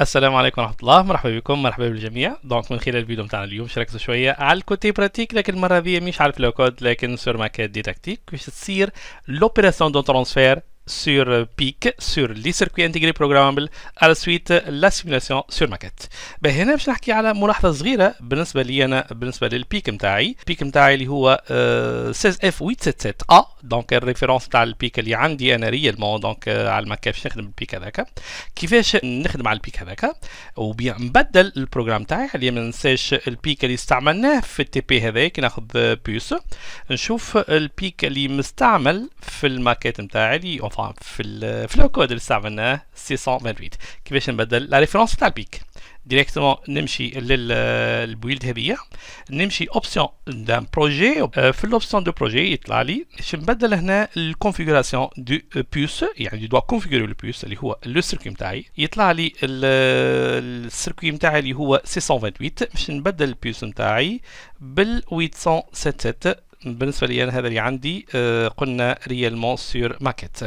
السلام عليكم ورحمه الله مرحبا بكم مرحبا بالجميع دونك من خلال الفيديو نتاعنا اليوم شاركت شويه على الكوتي براتيك لكن المره هذه مش على الفلو كود لكن سور ماكاد ديتاكتيك تكتيك باش تصير لوبيراسيون دو ترانسفير sur بيك sur لي سيركوي انتجري بروجرامبل على سويت لا سيمولاسيون سور ماكيت هنا باش نحكي على ملاحظه صغيره بالنسبه لي انا بالنسبه للبيك نتاعي البيك نتاعي اللي هو 16 اف 877 ا دونك الريفيرونس تاع البيك اللي عندي انا ريالمون دونك euh, على الماك باش نخدم البيك هذاك كيفاش نخدم على البيك هذاك وبدل البروجرام تاعي اللي ما ننساش البيك اللي استعملناه في التي بي هذاك ناخذ بيوس نشوف البيك اللي مستعمل في الماكيت نتاعي اللي فورم في الـ في كود اللي استعملناه 628 كيفاش نبدل لا ريفرنس تاع البيك ديريكتومون نمشي للبويلد هذيا نمشي اوبسيون دان بروجي في الاوبسيون دو بروجي يطلع لي باش نبدل هنا الكونفيغوراسيون دو بيوس يعني دو كونفيغوري البيوس اللي هو لو سيركوي نتاعي يطلع لي السيركوي نتاعي اللي هو 628 باش نبدل البيوس نتاعي بال 877 بالنسبه لي انا هذا اللي عندي قلنا ريالمون سور ماكيت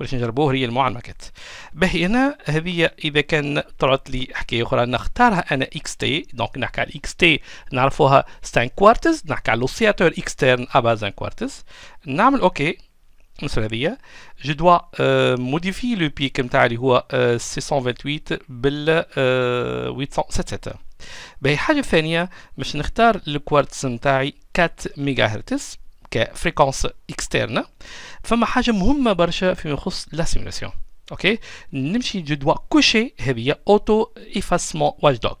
باش نجربوه ريال مع الماكت باهي هنا هذه اذا كان طلعت لي حكايه اخرى نختارها انا اكس تي دونك نحكي على اكس تي نعرفوها ستان كوارتز نحكي على لوسياتور اكسترن اباز ان كوارتز نعمل اوكي مثل هذه جو دوا موديفي لو بيك نتاع اللي هو 628 بال 877 euh, باهي حاجه ثانيه باش نختار الكوارتز نتاعي 4 ميجا هرتز كفريكونس اكسترن فما حاجه مهمه برشا فيما يخص لا سيمولاسيون اوكي نمشي جو دوا كوشي هذه اوتو ايفاسمون واج دوغ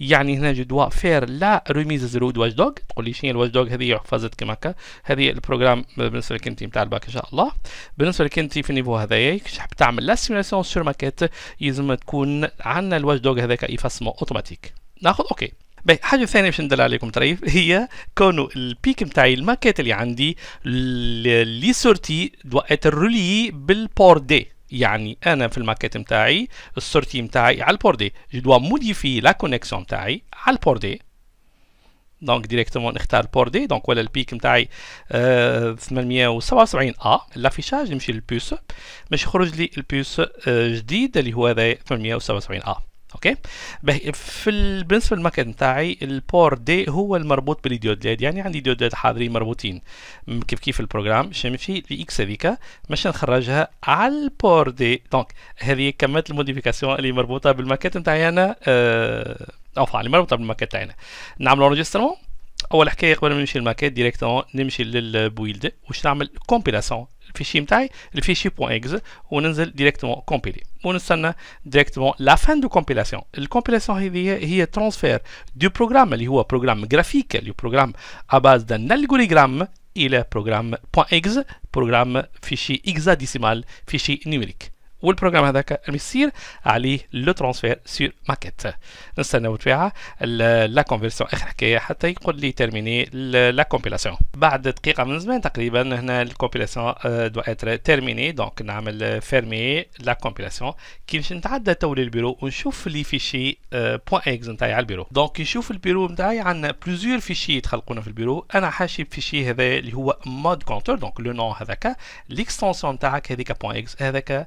يعني هنا جو دوا فير لا ريميز زيرو دو واج دوغ تقول لي شنو الواج دوغ هذه حفظت كما هكا هذه البروغرام بالنسبه لك انت نتاع الباك ان شاء الله بالنسبه لك انت في النيفو هذايا كي تحب تعمل لا سيمولاسيون سور ماكيت يلزم تكون عندنا الواج دوغ هذاك ايفاسمون اوتوماتيك ناخذ اوكي باهي حاجه ثانيه باش ندل عليكم طريف هي كونو البيك نتاعي الماكات اللي عندي لي سورتي اتر رولي بالبور دي يعني انا في الماكيت نتاعي السورتي نتاعي على البور دي جو دوا موديفي لا كونيكسيون نتاعي على البور دي دونك ديريكتومون نختار البور دي دونك ولا البيك نتاعي آه 877 ا لافيشاج نمشي للبوس باش يخرج لي البوس آه، جديد اللي هو هذا 877 ا آه. اوكي في البرنسبل مكان تاعي البور دي هو المربوط ليد يعني عندي ليد حاضرين مربوطين كيف كيف البروجرام باش نمشي لاكس هذيك باش نخرجها على البور دي دونك هذه كملت الموديفيكاسيون اللي مربوطه بالماكيت نتاعي انا آه اوف اللي مربوطه بالماكيت تاعنا نعمل انجسترمون اول حكايه قبل ما نمشي للماكيت ديريكتومون نمشي للبويلد واش نعمل كومبيلاسيون le fichier on .exe est directement compiler attend directement la fin de compilation La compilation est le transfert du programme اللي programme graphique le programme à base d'un algorithme le programme .exe programme fichier hexadecimal fichier numérique والبروجرام هذاك يصير عليه لو ترونسفير سور ماكيت نستناو تويعه لا كونفيرسيون اخر حكايه حتى يقول لي تيرميني لا كومبيلاسيون بعد دقيقه من زمان تقريبا هنا الكومبيلاسيون دو اتر تيرميني دونك نعمل فيرمي لا كومبيلاسيون كي نمشي نتعدى تو للبيرو ونشوف لي فيشي بوان اكس نتاعي على البيرو دونك نشوف البيرو نتاعي عندنا بلوزيور فيشي يتخلقونا في البيرو انا حاشي فيشي هذا اللي هو مود كونتور دونك لو نون هذاك ليكستونسيون نتاعك هذيك بوان اكس هذاك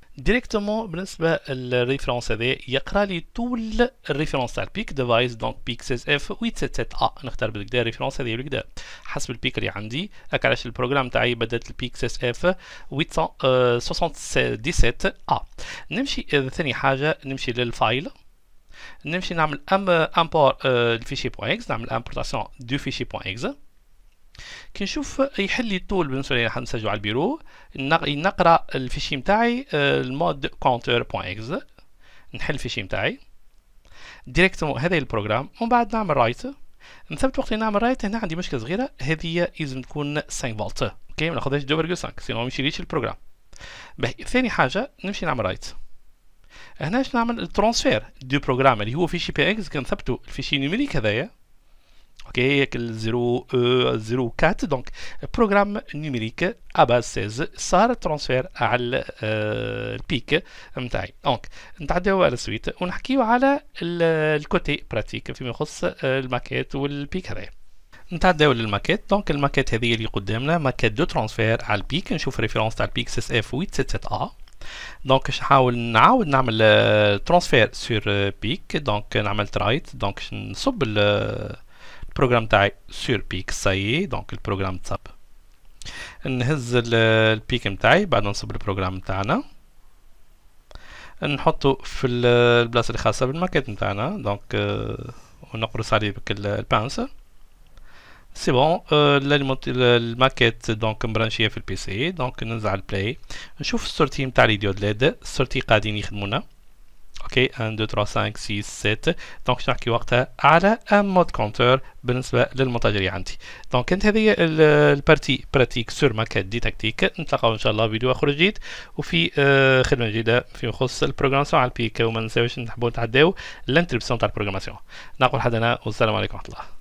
ديريكتومون بالنسبه للريفرنس هذا يقرا لي طول الريفرنس تاع البيك ديفايس دونك بيك 16 اف 877 ا نختار بالكدا الريفرنس هذه بالكدا حسب البيك اللي عندي هكا علاش البروغرام تاعي بدات البيك 16 اف 877 آه، ا نمشي ثاني حاجه نمشي للفايل نمشي نعمل امبور آه، الفيشي بوينت نعمل امبورتاسيون دو فيشي بوينت كي نشوف يحل لي الطول بالنسبه لي راح نسجلو على البيرو نقرا الفيشي نتاعي آه، المود كونتر بوان اكز نحل الفيشي نتاعي ديريكتومون هذا البروغرام ومن بعد نعمل رايت نثبت وقت اللي نعمل رايت هنا عندي مشكله صغيره هذه لازم تكون 5 فولت اوكي ما ناخذهاش 2.5 سينو ما يمشيليش البروغرام باهي ثاني حاجه نمشي نعمل رايت هنا باش نعمل الترانسفير دو بروغرام اللي هو فيشي بي اكس كنثبتو الفيشي نيميريك هذايا OK, avec le 0, e, 04. Donc, programme numérique à base 16 ça le le transfert à pic. Donc, صار ترانسفير على البيك نتاعي دونك نتعداو على le côté pratique, qui concerne فيما maquette ou le pic. نتعداو للماكيت دونك الماكيت هذه اللي قدامنا ماكيت دو ترانسفير على البيك نشوف ريفيرونس تاع البيك اس اف 877 ا دونك نحاول نعاود نعمل ترانسفير سور بيك دونك نعمل ترايت دونك نصب البروغرام تاعي سور بيك ساي دونك البروغرام تصب نهز البيك نتاعي بعد نصب البروغرام تاعنا نحطه في البلاصه الخاصه خاصه بالماكيت نتاعنا دونك آه، ونقرص عليه بك البانس سي بون آه، الماكيت دونك مبرانشيه في البي سي دونك ننزع البلاي نشوف السورتي نتاع لي ديود ليد السورتي قاعدين يخدمونا اوكي 1 2 3 5 6 7 دونك نحكي وقتها على ان مود كونتور بالنسبه للمنتج اللي عندي دونك كانت هذه البارتي براتيك سور ماكات دي تكتيك نتلاقاو ان شاء الله فيديو اخر جديد وفي euh, خدمه جديده في يخص البروغراماسيون على البيك إيه وما ننساوش نحبوا نتعداو لانتربسيون تاع البروغراماسيون نقول حدنا والسلام عليكم ورحمه الله